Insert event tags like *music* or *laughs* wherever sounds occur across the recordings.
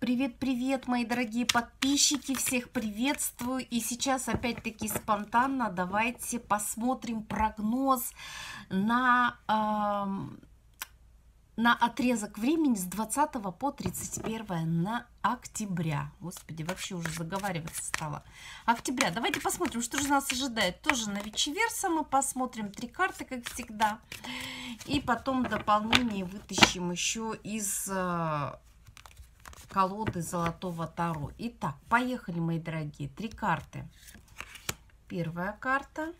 Привет-привет, мои дорогие подписчики, всех приветствую. И сейчас опять-таки спонтанно давайте посмотрим прогноз на, э, на отрезок времени с 20 по 31 на октября. Господи, вообще уже заговариваться стало. Октября. Давайте посмотрим, что же нас ожидает. Тоже на Вечеверса мы посмотрим. Три карты, как всегда. И потом дополнение вытащим еще из... Э, колоды Золотого Таро. Итак, поехали, мои дорогие. Три карты. Первая карта,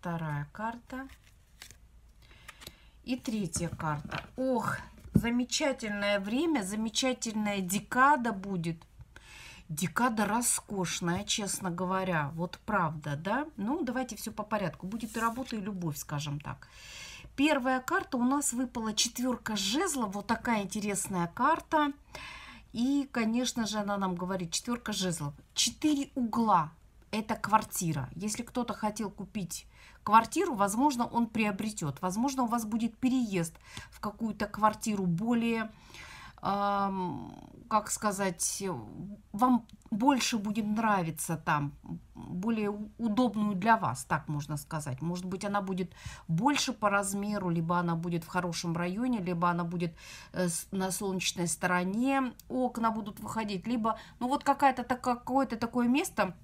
вторая карта и третья карта. Ох, замечательное время, замечательная декада будет. Декада роскошная, честно говоря. Вот правда, да? Ну, давайте все по порядку. Будет и работа, и любовь, скажем так. Первая карта у нас выпала четверка жезлов. Вот такая интересная карта. И, конечно же, она нам говорит, четверка жезлов. Четыре угла – это квартира. Если кто-то хотел купить квартиру, возможно, он приобретет. Возможно, у вас будет переезд в какую-то квартиру более как сказать, вам больше будет нравиться там, более удобную для вас, так можно сказать. Может быть, она будет больше по размеру, либо она будет в хорошем районе, либо она будет э, на солнечной стороне, окна будут выходить, либо, ну вот какая-то какое-то такое место,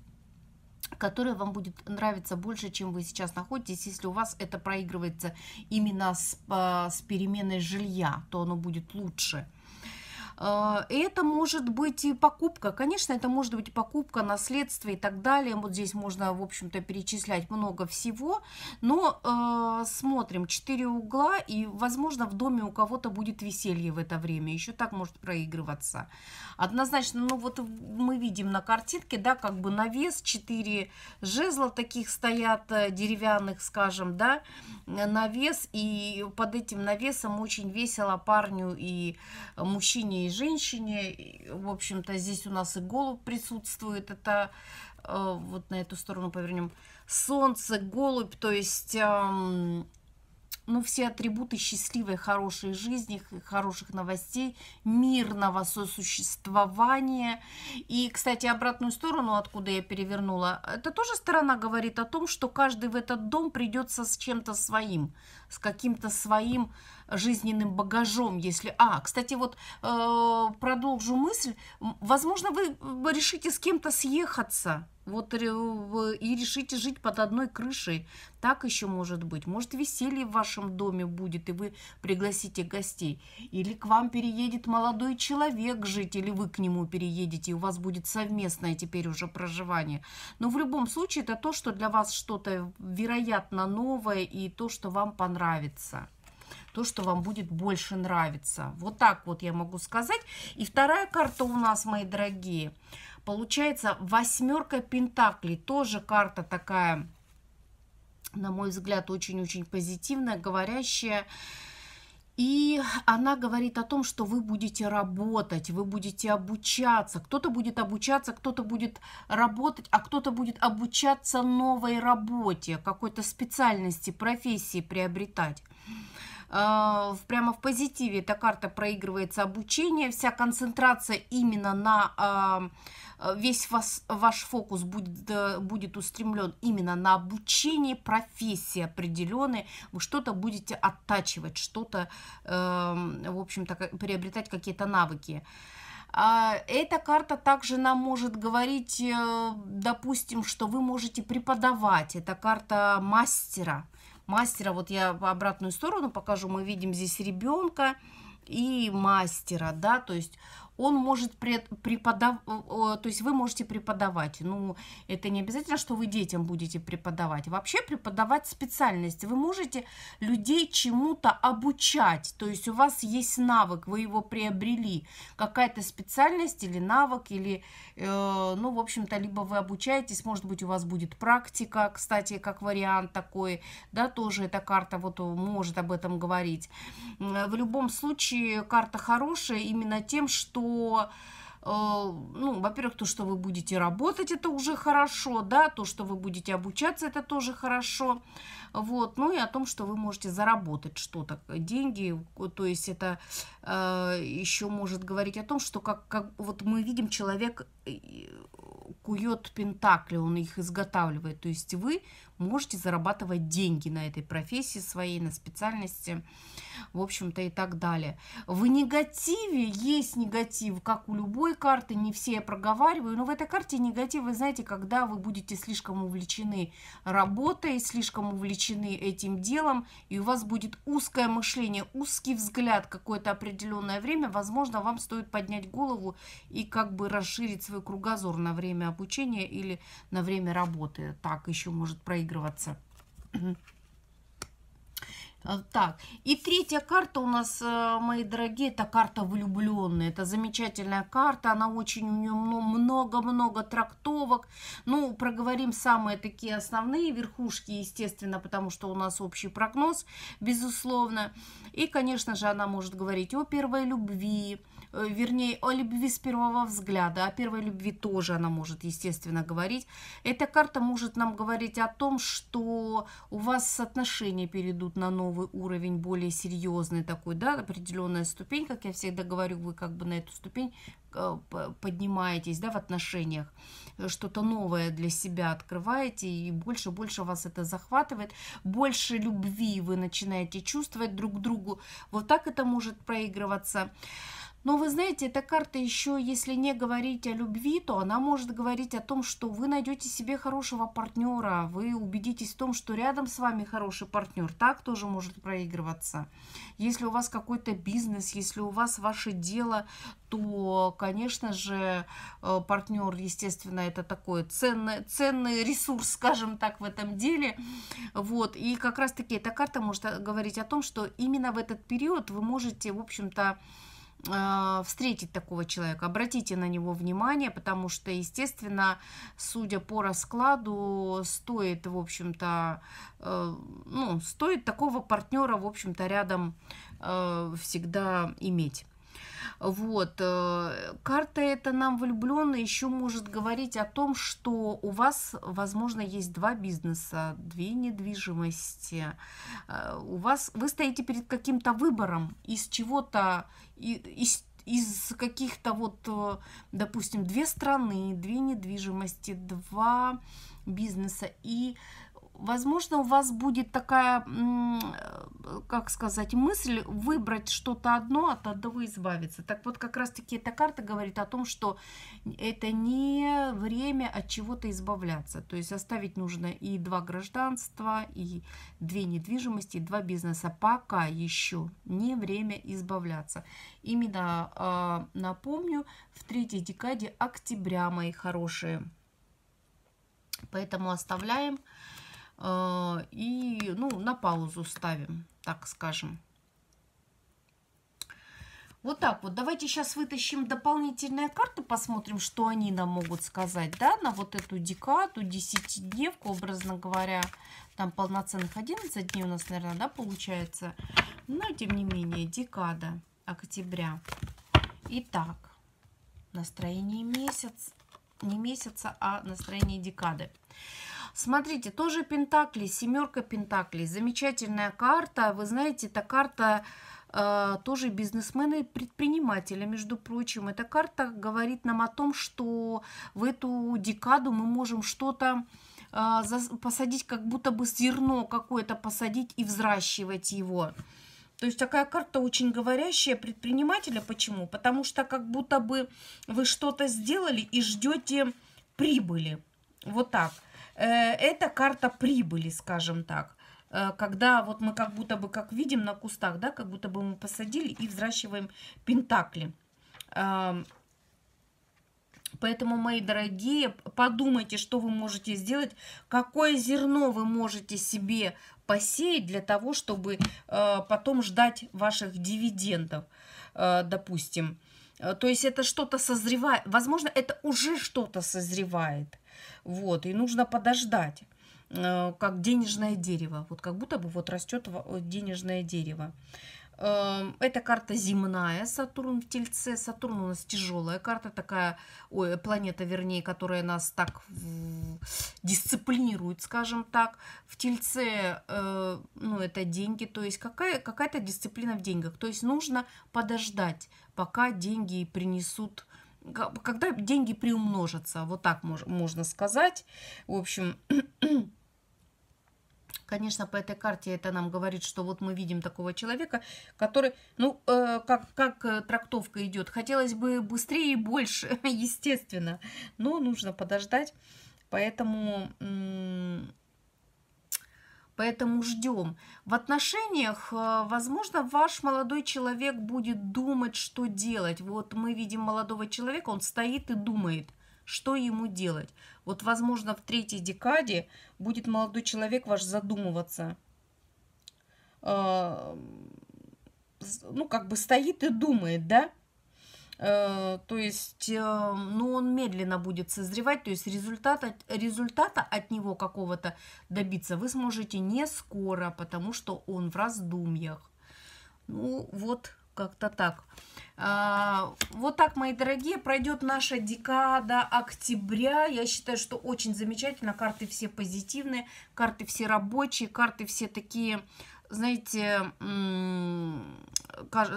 которое вам будет нравиться больше, чем вы сейчас находитесь. Если у вас это проигрывается именно с, а, с переменой жилья, то оно будет лучше. А, это может быть и покупка, конечно, это может быть и покупка, наследство и так далее. Вот здесь можно, в общем-то, перечислять много всего, но э, смотрим, 4 угла, и, возможно, в доме у кого-то будет веселье в это время, еще так может проигрываться. Однозначно, ну вот мы видим на картинке, да, как бы навес, 4 жезла таких стоят, э, деревянных, скажем, да, навес, и под этим навесом очень весело парню и мужчине и и женщине. И, в общем-то, здесь у нас и голубь присутствует. Это э, вот на эту сторону повернем. Солнце, голубь, то есть... Э, ну, все атрибуты счастливой, хорошей жизни, хороших новостей, мирного сосуществования. И, кстати, обратную сторону, откуда я перевернула, это тоже сторона говорит о том, что каждый в этот дом придется с чем-то своим, с каким-то своим жизненным багажом, если... А, кстати, вот э, продолжу мысль. Возможно, вы решите с кем-то съехаться, вот и решите жить под одной крышей. Так еще может быть. Может, веселье в вашем доме будет, и вы пригласите гостей. Или к вам переедет молодой человек жить, или вы к нему переедете, и у вас будет совместное теперь уже проживание. Но в любом случае, это то, что для вас что-то вероятно новое, и то, что вам понравится то, что вам будет больше нравиться. Вот так вот я могу сказать. И вторая карта у нас, мои дорогие, получается восьмерка пентаклей. Тоже карта такая, на мой взгляд, очень-очень позитивная, говорящая. И она говорит о том, что вы будете работать, вы будете обучаться. Кто-то будет обучаться, кто-то будет работать, а кто-то будет обучаться новой работе, какой-то специальности, профессии приобретать. А, прямо в позитиве эта карта проигрывается обучение, вся концентрация именно на а, а, весь вас, ваш фокус будет, будет устремлен именно на обучение профессии определенной, вы что-то будете оттачивать, что-то, эм, в общем-то, приобретать какие-то навыки. Эта карта также нам может говорить, э, допустим, что вы можете преподавать. Это карта мастера – мастера. Вот я в обратную сторону покажу. Мы видим здесь ребенка и мастера, да, то есть он может преподавать, э, то есть вы можете преподавать, ну, это не обязательно, что вы детям будете преподавать, вообще преподавать специальность, вы можете людей чему-то обучать, то есть у вас есть навык, вы его приобрели, какая-то специальность или навык, или, э, ну, в общем-то, либо вы обучаетесь, может быть, у вас будет практика, кстати, как вариант такой, да, тоже эта карта вот может об этом говорить. В любом случае, карта хорошая именно тем, что Э, ну, во-первых, то, что вы будете работать, это уже хорошо, да, то, что вы будете обучаться, это тоже хорошо, вот, ну и о том, что вы можете заработать что-то, деньги, то есть это э, еще может говорить о том, что как, как вот мы видим, человек кует пентакли, он их изготавливает. То есть вы можете зарабатывать деньги на этой профессии своей, на специальности, в общем-то и так далее. В негативе есть негатив, как у любой карты, не все я проговариваю, но в этой карте негатив, вы знаете, когда вы будете слишком увлечены работой, слишком увлечены этим делом, и у вас будет узкое мышление, узкий взгляд какое-то определенное время, возможно, вам стоит поднять голову и как бы расширить свой свой кругозор на время обучения или на время работы. Так еще может проигрываться. Э, так, и третья карта у нас, э, мои дорогие, это карта влюбленная. Это замечательная карта, она очень, у нее много-много трактовок. Ну, проговорим самые такие основные верхушки, естественно, потому что у нас общий прогноз, безусловно. И, конечно же, она может говорить о первой любви, Э, вернее, о любви с первого взгляда, о первой любви тоже она может, естественно, говорить. Эта карта может нам говорить о том, что у вас отношения перейдут на новый уровень, более серьезный такой, да, определенная ступень, как я всегда говорю, вы как бы на эту ступень э, поднимаетесь, да, в отношениях, э, что-то новое для себя открываете, и больше-больше вас это захватывает, больше любви вы начинаете чувствовать друг к другу. Вот так это может проигрываться. Но вы знаете, эта карта еще, если не говорить о любви, то она может говорить о том, что вы найдете себе хорошего партнера, вы убедитесь в том, что рядом с вами хороший партнер. Так тоже может проигрываться. Если у вас какой-то бизнес, если у вас ваше дело, то, конечно же, э, партнер, естественно, это такой ценный, ценный ресурс, скажем так, в этом деле. Вот. И как раз-таки эта карта может э, говорить о том, что именно в этот период вы можете, в общем-то, Э, встретить такого человека. Обратите на него внимание, потому что, естественно, судя по раскладу, стоит, в общем-то, э, ну, стоит такого партнера, в общем-то, рядом э, всегда иметь. Вот. Э, карта это нам влюбленная еще может говорить о том, что у вас, возможно, есть два бизнеса, две недвижимости. Э, у вас вы стоите перед каким-то выбором из чего-то, из из каких-то вот, э, допустим, две страны, две недвижимости, два бизнеса. И возможно, у вас будет такая, э, как сказать, мысль выбрать что-то одно, от одного избавиться. Так вот, как раз-таки эта карта говорит о том, что это не время от чего-то избавляться. То есть оставить нужно и два гражданства, и две недвижимости, и два бизнеса. Пока еще не время избавляться. Именно, а, напомню, в третьей декаде октября, мои хорошие. Поэтому оставляем. Э, и ну, на паузу ставим, так скажем. Вот так вот. Давайте сейчас вытащим дополнительные карты, посмотрим, что они нам могут сказать, да, на вот эту декаду, десятидневку, образно говоря, там полноценных 11 дней у нас, наверное, да, получается, но тем не менее, декада октября. Итак, настроение месяц, не месяца, а настроение декады. Смотрите, тоже Пентакли, семерка Пентаклей. Замечательная карта. Вы знаете, эта карта э, тоже бизнесмены и предприниматели, между прочим. Эта карта говорит нам о том, что в эту декаду мы можем что-то э, посадить, как будто бы зерно какое-то посадить и взращивать его. То есть такая карта очень говорящая предпринимателя. Почему? Потому что как будто бы вы что-то сделали и ждете прибыли. Вот так. Э, это карта прибыли, скажем так. Э, когда вот мы как будто бы, как видим на кустах, да, как будто бы мы посадили и взращиваем пентакли. Эм, поэтому, мои дорогие, подумайте, что вы можете сделать, какое зерно вы можете себе посеять для того, чтобы э, потом ждать ваших дивидендов, допустим. То есть это что-то созревает. Возможно, это уже что-то созревает. Вот, и нужно подождать, э, как денежное дерево. Вот как будто бы вот растет э, денежное дерево. Эм, эта карта земная, Сатурн в Тельце. Сатурн у нас тяжелая карта такая, ой, планета, вернее, которая нас так дисциплинирует, скажем так. В Тельце, э, ну, это деньги, то есть какая, какая-то дисциплина в деньгах. То есть нужно подождать, пока деньги принесут когда деньги приумножатся, вот так мож, можно сказать. В общем, *clears throat* конечно, по этой карте это нам говорит, что вот мы видим такого человека, который, ну, э, как, как э, трактовка идет, хотелось бы быстрее и больше, *laughs* естественно, но нужно подождать, поэтому поэтому ждем. В отношениях, э, возможно, ваш молодой человек будет думать, что делать. Вот мы видим молодого человека, он стоит и думает, что ему делать. Вот, возможно, в третьей декаде будет молодой человек ваш задумываться. Э, ну, как бы стоит и думает, да? Э, то есть, э, ну, он медленно будет созревать, то есть результата, результата от него какого-то добиться вы сможете не скоро, потому что он в раздумьях. Ну, вот как-то так. А, вот так, мои дорогие, пройдет наша декада октября. Я считаю, что очень замечательно. Карты все позитивные, карты все рабочие, карты все такие знаете,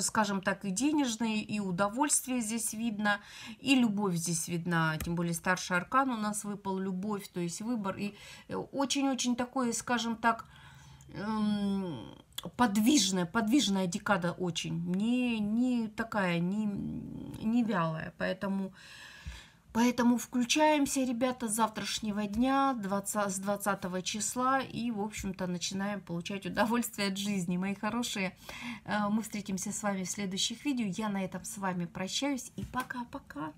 скажем так, и денежные, и удовольствие здесь видно, и любовь здесь видна, тем более старший аркан у нас выпал, любовь, то есть выбор, и э, очень-очень такое, скажем так, эм, подвижная, подвижная декада очень, не, не такая, не, не вялая, поэтому Поэтому включаемся, ребята, с завтрашнего дня, 20, с 20 числа, и, в общем-то, начинаем получать удовольствие от жизни. Мои хорошие, э, мы встретимся с вами в следующих видео. Я на этом с вами прощаюсь, и пока-пока!